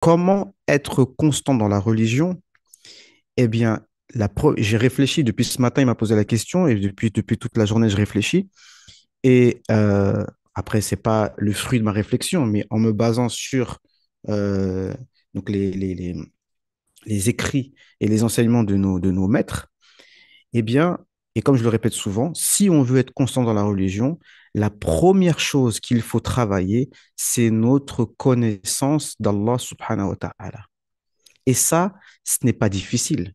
Comment être constant dans la religion Eh bien, j'ai réfléchi depuis ce matin, il m'a posé la question et depuis, depuis toute la journée, je réfléchis. Et euh, après, ce n'est pas le fruit de ma réflexion, mais en me basant sur euh, donc les, les, écrits et les enseignements de nos, de nos maîtres, eh bien, et comme je le répète souvent, si on veut être constant dans la religion, la première chose qu'il faut travailler, c'est notre connaissance d'Allah subhanahu wa ta'ala. Et ça, ce n'est pas difficile.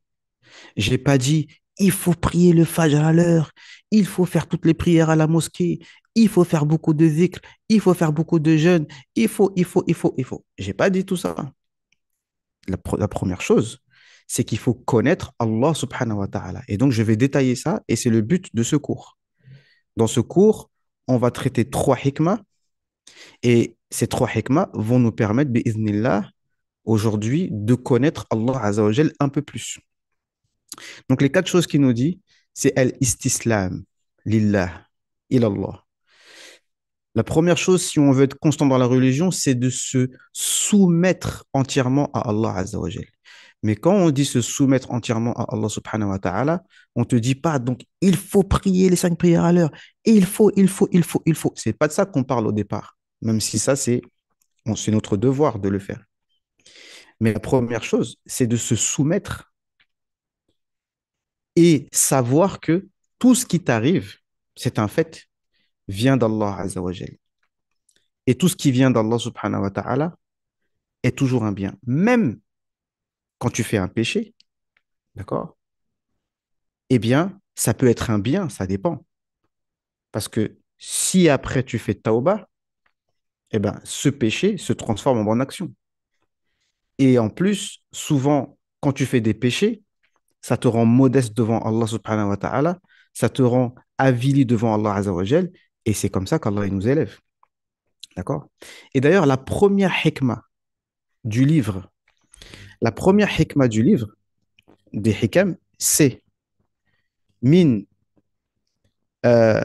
Je n'ai pas dit il faut prier le Fajr à l'heure, il faut faire toutes les prières à la mosquée, il faut faire beaucoup de zikr, il faut faire beaucoup de jeûnes, il faut, il faut, il faut, il faut. J'ai pas dit tout ça. la première chose, c'est qu'il faut connaître Allah subhanahu wa ta'ala. Et donc, je vais détailler ça et c'est le but de ce cours. Dans ce cours, on va traiter trois hikmahs et ces trois hikmahs vont nous permettre, bi'idhnillah, aujourd'hui, de connaître Allah azawajel un peu plus. Donc, les quatre choses qu'il nous dit, c'est al-istislam, lillah, ilallah. La première chose, si on veut être constant dans la religion, c'est de se soumettre entièrement à Allah azawajel mais quand on dit se soumettre entièrement à Allah subhanahu wa ta'ala, on ne te dit pas, donc, il faut prier les cinq prières à l'heure. Il faut, il faut, il faut, il faut. C'est pas de ça qu'on parle au départ. Même si ça, c'est notre devoir de le faire. Mais la première chose, c'est de se soumettre et savoir que tout ce qui t'arrive, c'est un fait, vient d'Allah Azzawajal. Et tout ce qui vient d'Allah subhanahu wa ta'ala est toujours un bien. Même quand tu fais un péché, d'accord Eh bien, ça peut être un bien, ça dépend. Parce que si après tu fais taoba, eh ben, ce péché se transforme en bonne action. Et en plus, souvent, quand tu fais des péchés, ça te rend modeste devant Allah subhanahu wa ta'ala, ça te rend avili devant Allah et c'est comme ça qu'Allah nous élève. D'accord Et d'ailleurs, la première hikmah du livre la première hikma du livre, des hikam, c'est min. Euh,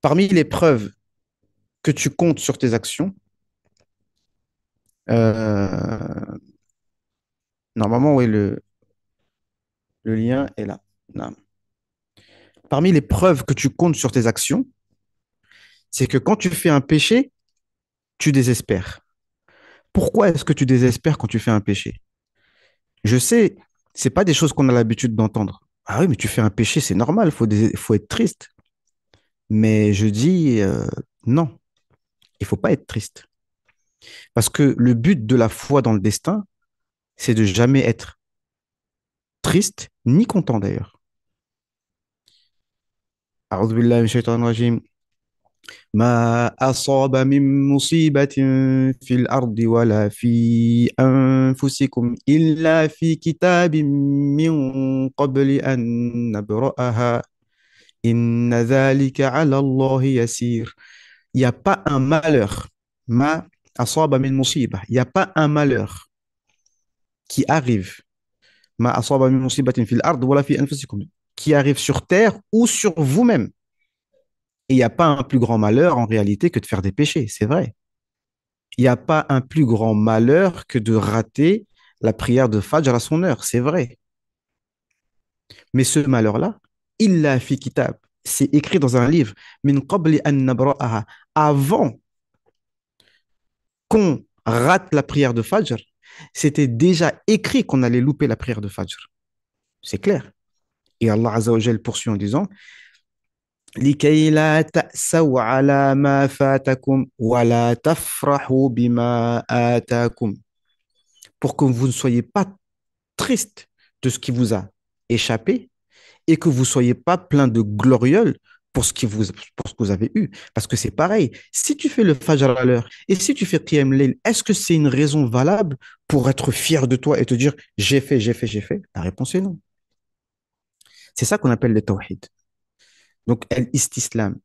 parmi les preuves que tu comptes sur tes actions, euh, normalement, oui, le, le lien est là. Non. Parmi les preuves que tu comptes sur tes actions, c'est que quand tu fais un péché, tu désespères. Pourquoi est-ce que tu désespères quand tu fais un péché Je sais, c'est pas des choses qu'on a l'habitude d'entendre. Ah oui, mais tu fais un péché, c'est normal, faut faut être triste. Mais je dis euh, non, il faut pas être triste, parce que le but de la foi dans le destin, c'est de jamais être triste ni content d'ailleurs. ما أصاب من مصيبة في الأرض ولا في أنفسكم إلا في كتاب من قبل أن نبرأها إن ذلك على الله يسير Il n'y a pas un malheur, ma asaba min musiba. Il n'y a pas un malheur qui arrive, ma asaba min musibatin fil ard wala fi anfusikum, qui arrive sur terre ou sur vous-même. Et il n'y a pas un plus grand malheur en réalité que de faire des péchés, c'est vrai. Il n'y a pas un plus grand malheur que de rater la prière de Fajr à son heure, c'est vrai. Mais ce malheur-là, il l'a fait kitab. C'est écrit dans un livre, avant qu'on rate la prière de Fajr, c'était déjà écrit qu'on allait louper la prière de Fajr. C'est clair. Et Allah Azzawajal poursuit en disant pour que vous ne soyez pas triste de ce qui vous a échappé et que vous ne soyez pas plein de glorieux pour ce, que vous avez eu. Parce que c'est pareil, si tu fais le Fajr à l'heure et si tu fais Qiyam est-ce que c'est une raison valable pour être fier de toi et te dire j'ai fait, j'ai fait, j'ai fait La réponse est non. C'est ça qu'on appelle le tawhid. Donc, elle istislam.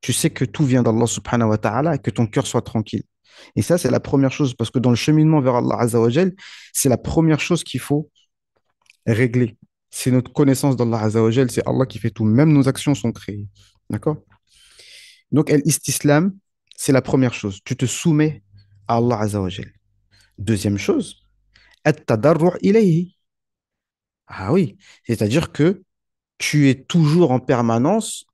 Tu sais que tout vient d'Allah subhanahu wa ta'ala et que ton cœur soit tranquille. Et ça, c'est la première chose, parce que dans le cheminement vers Allah Azzawajal, c'est la première chose qu'il faut régler. C'est notre connaissance d'Allah Azzawajal, c'est Allah qui fait tout, même nos actions sont créées. D'accord Donc, istislam, c'est la première chose. Tu te soumets à Allah Azzawajal. Deuxième chose, at Ah oui, c'est-à-dire que tu es toujours en permanence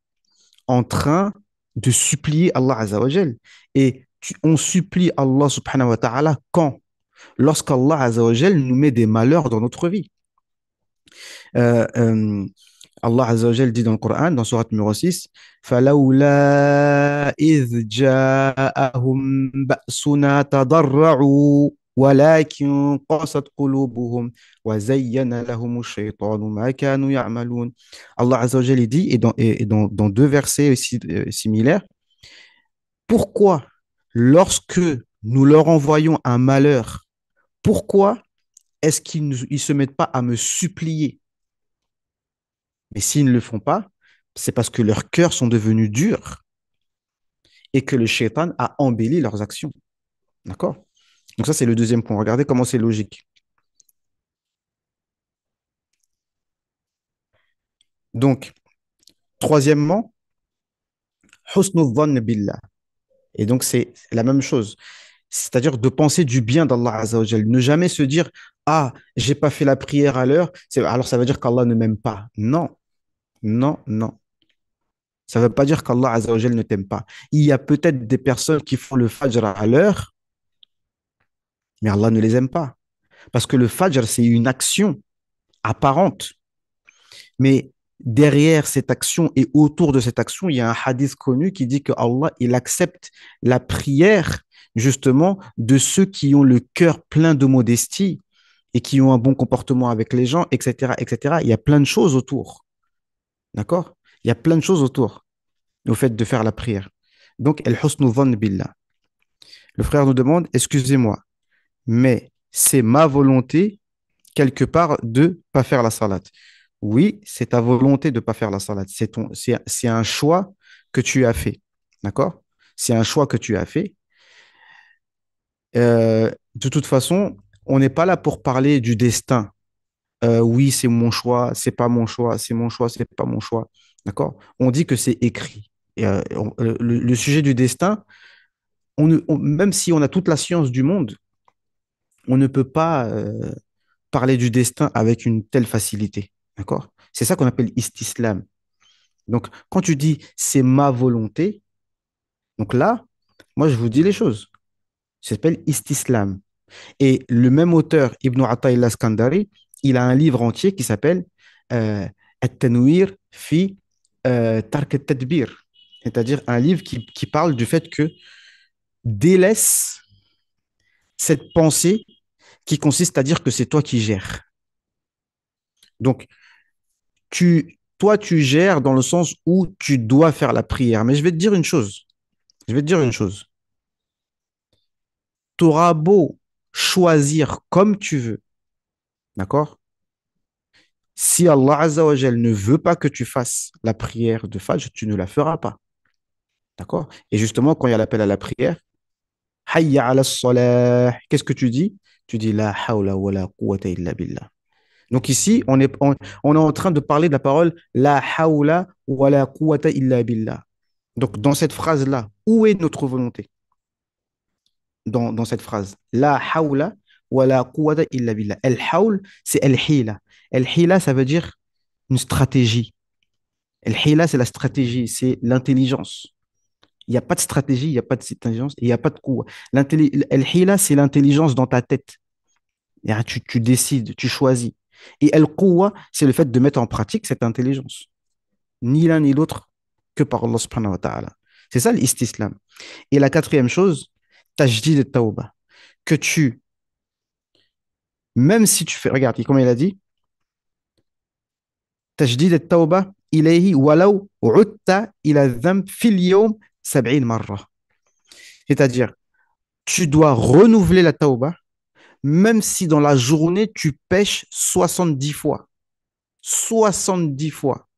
en train de supplier Allah Azzawajal. Et tu, on supplie Allah subhanahu wa ta'ala quand Lorsqu'Allah Azzawajal nous met des malheurs dans notre vie. Euh, euh Azza Allah Azzawajal dit dans le Coran, dans Surat numéro 6, فَلَوْلَا إِذْ جَاءَهُمْ بَأْسُنَا تَضَرَّعُوا ولكن Allah Azza wa dit et dans, dans, deux versets aussi, euh, euh, similaires pourquoi lorsque nous leur envoyons un malheur pourquoi est-ce qu'ils ne se mettent pas à me supplier mais s'ils ne le font pas c'est parce que leurs cœurs sont devenus durs et que le shaitan a embelli leurs actions d'accord donc ça, c'est le deuxième point. Regardez comment c'est logique. Donc, troisièmement, billah. Et donc, c'est la même chose. C'est-à-dire de penser du bien d'Allah Azzawajal. Ne jamais se dire Ah, j'ai pas fait la prière à l'heure, alors ça veut dire qu'Allah ne m'aime pas. Non, non, non. Ça ne veut pas dire qu'Allah Azzawajal ne t'aime pas. Il y a peut-être des personnes qui font le fajr à l'heure, mais Allah ne les aime pas. Parce que le fajr, c'est une action apparente. Mais derrière cette action et autour de cette action, il y a un hadith connu qui dit que Allah, il accepte la prière justement de ceux qui ont le cœur plein de modestie et qui ont un bon comportement avec les gens, etc., etc. Il y a plein de choses autour. D'accord Il y a plein de choses autour au fait de faire la prière. Donc, el husnu billah. Le frère nous demande, excusez-moi, mais c'est ma volonté, quelque part, de pas faire la salade. Oui, c'est ta volonté de ne pas faire la salade. C'est un choix que tu as fait. D'accord C'est un choix que tu as fait. Euh, de toute façon, on n'est pas là pour parler du destin. Euh, oui, c'est mon choix, c'est pas mon choix, c'est mon choix, c'est pas mon choix. D'accord On dit que c'est écrit. Et, euh, le, sujet du destin, on, même si on a toute la science du monde, on ne peut pas euh, parler du destin avec une telle facilité. D'accord C'est ça qu'on appelle istislam. Donc, quand tu dis c'est ma volonté, donc là, moi, je vous dis les choses. Ça s'appelle istislam. Et le même auteur, Ibn Atayl Skandari, il a un livre entier qui s'appelle euh, At-Tanwir fi euh, Tadbir, c'est-à-dire un livre qui, qui parle du fait que délaisse cette pensée qui consiste à dire que c'est toi qui gères. Donc, tu, toi, tu gères dans le sens où tu dois faire la prière. Mais je vais te dire une chose. Je vais te dire une chose. Tu auras beau choisir comme tu veux. D'accord Si Allah Azzawajal ne veut pas que tu fasses la prière de Fajr, tu ne la feras pas. D'accord Et justement, quand il y a l'appel à la prière, Hayya ala salah. Qu'est-ce que tu dis Tu dis La hawla wa la quwwata illa billah. Donc ici, on est, on, est en train de parler de la parole La hawla wa la quwwata illa billah. Donc dans cette phrase-là, où est notre volonté dans, dans cette phrase La hawla wa la quwwata illa billah. El hawl, c'est el hila. El hila, ça veut dire une stratégie. El hila, c'est la stratégie, c'est l'intelligence. Il n'y a pas de stratégie, il n'y a pas de d'intelligence, il n'y a pas de coup. l'intelligence c'est l'intelligence dans ta tête. Tu, décides, tu choisis. Et elle quwa c'est le fait de mettre en pratique cette intelligence. Ni l'un ni l'autre que par Allah subhanahu wa ta'ala. C'est ça l'istislam. Et la quatrième chose, tajdid et tauba. Que tu, même si tu fais, regarde, comme il a dit Tajdid et tauba, fil c'est-à-dire, tu dois renouveler la tauba, même si dans la journée, tu pêches 70 fois. 70 fois.